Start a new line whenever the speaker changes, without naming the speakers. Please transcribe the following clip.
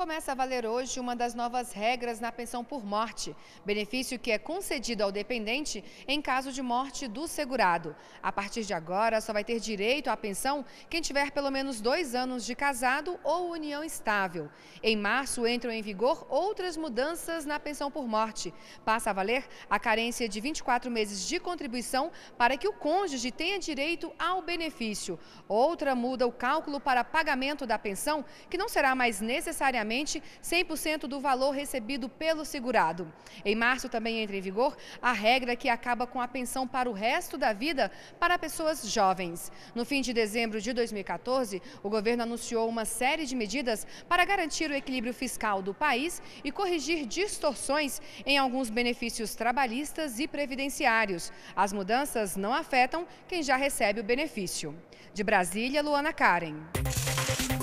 Começa a valer hoje uma das novas regras na pensão por morte, benefício que é concedido ao dependente em caso de morte do segurado. A partir de agora, só vai ter direito à pensão quem tiver pelo menos dois anos de casado ou união estável. Em março entram em vigor outras mudanças na pensão por morte. Passa a valer a carência de 24 meses de contribuição para que o cônjuge tenha direito ao benefício. Outra muda o cálculo para pagamento da pensão, que não será mais necessariamente 100% do valor recebido pelo segurado. Em março também entra em vigor a regra que acaba com a pensão para o resto da vida para pessoas jovens. No fim de dezembro de 2014, o governo anunciou uma série de medidas para garantir o equilíbrio fiscal do país e corrigir distorções em alguns benefícios trabalhistas e previdenciários. As mudanças não afetam quem já recebe o benefício. De Brasília, Luana Karen.